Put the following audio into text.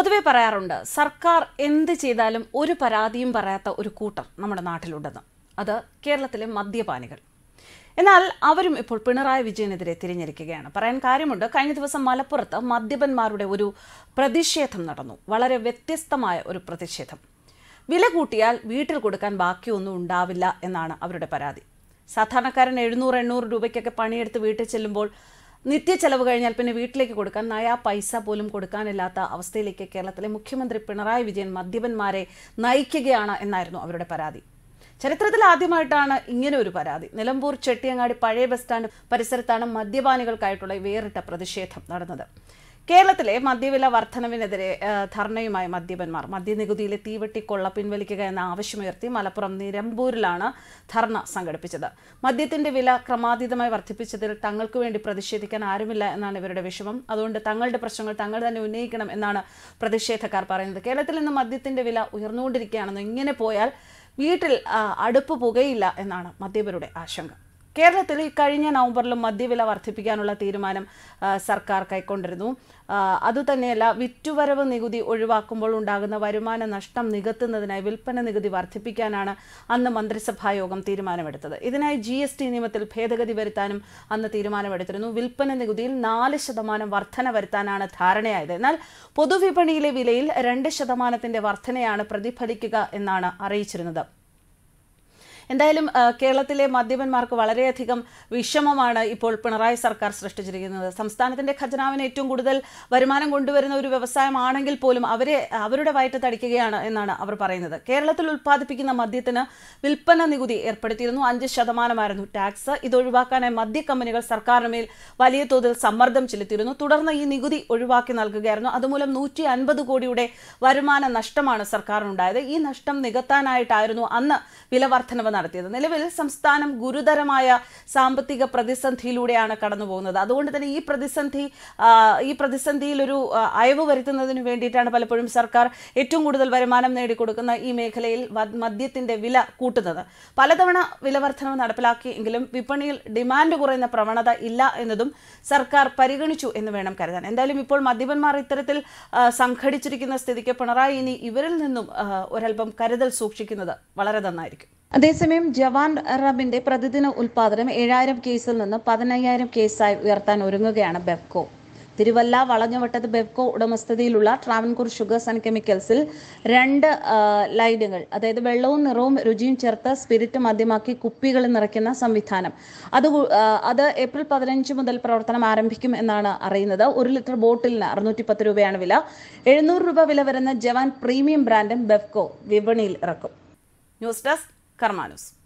പൊതുവെ പറയാറുണ്ട് സർക്കാർ എന്ത് ചെയ്താലും ഒരു പരാതിയും പറയാത്ത ഒരു കൂട്ടം നമ്മുടെ നാട്ടിലുണ്ടെന്ന് അത് കേരളത്തിലെ മദ്യപാനികൾ എന്നാൽ അവരും ഇപ്പോൾ പിണറായി വിജയനെതിരെ തിരിഞ്ഞിരിക്കുകയാണ് പറയാൻ കാര്യമുണ്ട് കഴിഞ്ഞ ദിവസം മലപ്പുറത്ത് മദ്യപന്മാരുടെ ഒരു പ്രതിഷേധം നടന്നു വളരെ വ്യത്യസ്തമായ ഒരു പ്രതിഷേധം വില കൂട്ടിയാൽ വീട്ടിൽ കൊടുക്കാൻ ബാക്കിയൊന്നും ഉണ്ടാവില്ല എന്നാണ് അവരുടെ പരാതി സാധാരണക്കാരൻ എഴുന്നൂറ് എണ്ണൂറ് രൂപയ്ക്കൊക്കെ പണിയെടുത്ത് വീട്ടിൽ ചെല്ലുമ്പോൾ നിത്യ ചെലവ് കഴിഞ്ഞാൽ പിന്നെ വീട്ടിലേക്ക് കൊടുക്കാൻ നയ പൈസ പോലും കൊടുക്കാനില്ലാത്ത അവസ്ഥയിലേക്ക് കേരളത്തിലെ മുഖ്യമന്ത്രി പിണറായി വിജയൻ മദ്യപന്മാരെ നയിക്കുകയാണ് എന്നായിരുന്നു അവരുടെ പരാതി ചരിത്രത്തിൽ ആദ്യമായിട്ടാണ് ഇങ്ങനെ ഒരു പരാതി നിലമ്പൂർ ചെട്ടിയങ്ങാടി പഴയ ബസ് സ്റ്റാൻഡ് പരിസരത്താണ് മദ്യപാനികൾക്കായിട്ടുള്ള വേറിട്ട പ്രതിഷേധം നടന്നത് കേരളത്തിലെ മദ്യവില വർധനവിനെതിരെ ധർണയുമായി മദ്യപന്മാർ മദ്യനികുതിയിലെ തീവെട്ടിക്കൊള്ള പിൻവലിക്കുക എന്ന ആവശ്യമുയർത്തി മലപ്പുറം നിരമ്പൂരിലാണ് ധർണ സംഘടിപ്പിച്ചത് മദ്യത്തിന്റെ വില ക്രമാതീതമായി വർദ്ധിപ്പിച്ചതിൽ തങ്ങൾക്ക് വേണ്ടി പ്രതിഷേധിക്കാൻ ആരുമില്ല എന്നാണ് ഇവരുടെ വിഷമം അതുകൊണ്ട് തങ്ങളുടെ പ്രശ്നങ്ങൾ തങ്ങൾ തന്നെ ഉന്നയിക്കണം എന്നാണ് പ്രതിഷേധക്കാർ പറയുന്നത് കേരളത്തിൽ നിന്ന് മദ്യത്തിന്റെ വില ഉയർന്നുകൊണ്ടിരിക്കുകയാണെന്നും ഇങ്ങനെ പോയാൽ വീട്ടിൽ അടുപ്പ് പുകയില്ല എന്നാണ് മദ്യപരുടെ ആശങ്ക കേരളത്തിൽ ഈ കഴിഞ്ഞ നവംബറിലും മദ്യവില വർദ്ധിപ്പിക്കാനുള്ള തീരുമാനം സർക്കാർ കൈക്കൊണ്ടിരുന്നു അതുതന്നെയല്ല വിറ്റുവരവ് നികുതി ഒഴിവാക്കുമ്പോൾ ഉണ്ടാകുന്ന വരുമാന നഷ്ടം നികത്തുന്നതിനായി വിൽപ്പന നികുതി വർദ്ധിപ്പിക്കാനാണ് അന്ന് മന്ത്രിസഭാ യോഗം തീരുമാനമെടുത്തത് ഇതിനായി ജി എസ് ടി നിയമത്തിൽ ഭേദഗതി വരുത്താനും അന്ന് തീരുമാനമെടുത്തിരുന്നു വിൽപ്പന നികുതിയിൽ നാല് ശതമാനം വർധന വരുത്താനാണ് ധാരണയായത് എന്നാൽ പൊതുവിപണിയിലെ വിലയിൽ രണ്ട് ശതമാനത്തിന്റെ വർധനയാണ് പ്രതിഫലിക്കുക എന്നാണ് അറിയിച്ചിരുന്നത് എന്തായാലും കേരളത്തിലെ മദ്യപന്മാർക്ക് വളരെയധികം വിഷമമാണ് ഇപ്പോൾ പിണറായി സർക്കാർ സൃഷ്ടിച്ചിരിക്കുന്നത് സംസ്ഥാനത്തിന്റെ ഖജനാവിന് ഏറ്റവും കൂടുതൽ വരുമാനം കൊണ്ടുവരുന്ന ഒരു വ്യവസായമാണെങ്കിൽ പോലും അവരെ അവരുടെ വയറ്റ് തടിക്കുകയാണ് എന്നാണ് അവർ പറയുന്നത് കേരളത്തിൽ ഉൽപ്പാദിപ്പിക്കുന്ന മദ്യത്തിന് വിൽപ്പന നികുതി ഏർപ്പെടുത്തിയിരുന്നു അഞ്ച് ശതമാനമായിരുന്നു ടാക്സ് ഇത് ഒഴിവാക്കാനായി മദ്യ കമ്പനികൾ സർക്കാരിന് മേൽ വലിയ തോതിൽ സമ്മർദ്ദം ചെലുത്തിയിരുന്നു തുടർന്ന് ഈ നികുതി ഒഴിവാക്കി നൽകുകയായിരുന്നു അതുമൂലം നൂറ്റി അൻപത് കോടിയുടെ വരുമാന നഷ്ടമാണ് സർക്കാരിനുണ്ടായത് ഈ നഷ്ടം നികത്താനായിട്ടായിരുന്നു അന്ന് വില വർധനവ് നടത്തിയത് നിലവിൽ സംസ്ഥാനം ഗുരുതരമായ സാമ്പത്തിക പ്രതിസന്ധിയിലൂടെയാണ് കടന്നുപോകുന്നത് അതുകൊണ്ട് തന്നെ ഈ പ്രതിസന്ധി ഈ പ്രതിസന്ധിയിൽ ഒരു അയവ് വരുത്തുന്നതിന് വേണ്ടിയിട്ടാണ് പലപ്പോഴും സർക്കാർ ഏറ്റവും കൂടുതൽ വരുമാനം നേടിക്കൊടുക്കുന്ന ഈ മേഖലയിൽ മദ്യത്തിന്റെ വില കൂട്ടുന്നത് പലതവണ വില വർധനവ് നടപ്പിലാക്കിയെങ്കിലും വിപണിയിൽ ഡിമാൻഡ് കുറയുന്ന പ്രവണത ഇല്ല എന്നതും സർക്കാർ പരിഗണിച്ചു എന്ന് വേണം കരുതാൻ എന്തായാലും ഇപ്പോൾ മദ്യപന്മാർ ഇത്തരത്തിൽ സംഘടിച്ചിരിക്കുന്ന സ്ഥിതിക്ക് പിണറായി ഇനി ഇവരിൽ നിന്നും ഒരൽപ്പം കരുതൽ സൂക്ഷിക്കുന്നത് വളരെ നന്നായിരിക്കും അതേസമയം ജവാൻ റബിന്റെ പ്രതിദിന ഉൽപാദനം ഏഴായിരം കേസിൽ നിന്ന് പതിനയ്യായിരം കേസായി ഉയർത്താൻ ഒരുങ്ങുകയാണ് ബെവ്കോ തിരുവല്ല വളഞ്ഞവട്ടത്ത് ബെവ്കോ ഉടമസ്ഥതയിലുള്ള ട്രാവൻകൂർ ഷുഗേഴ്സ് ആൻഡ് കെമിക്കൽസിൽ രണ്ട് ലൈനുകൾ അതായത് വെള്ളവും നിറവും രുചിയും ചേർത്ത് സ്പിരിറ്റ് മദ്യമാക്കി കുപ്പികൾ നിറയ്ക്കുന്ന സംവിധാനം അത് അത് ഏപ്രിൽ പതിനഞ്ച് മുതൽ പ്രവർത്തനം ആരംഭിക്കും എന്നാണ് അറിയുന്നത് ഒരു ലിറ്റർ ബോട്ടിലിന് അറുന്നൂറ്റി പത്ത് രൂപയാണ് വില എഴുന്നൂറ് രൂപ വില വരുന്ന ജവാൻ പ്രീമിയം ബ്രാൻഡും ബെവ്കോ വിപണിയിൽ ഇറക്കും ന്യൂസ് ഡെസ്ക് Carmalhos.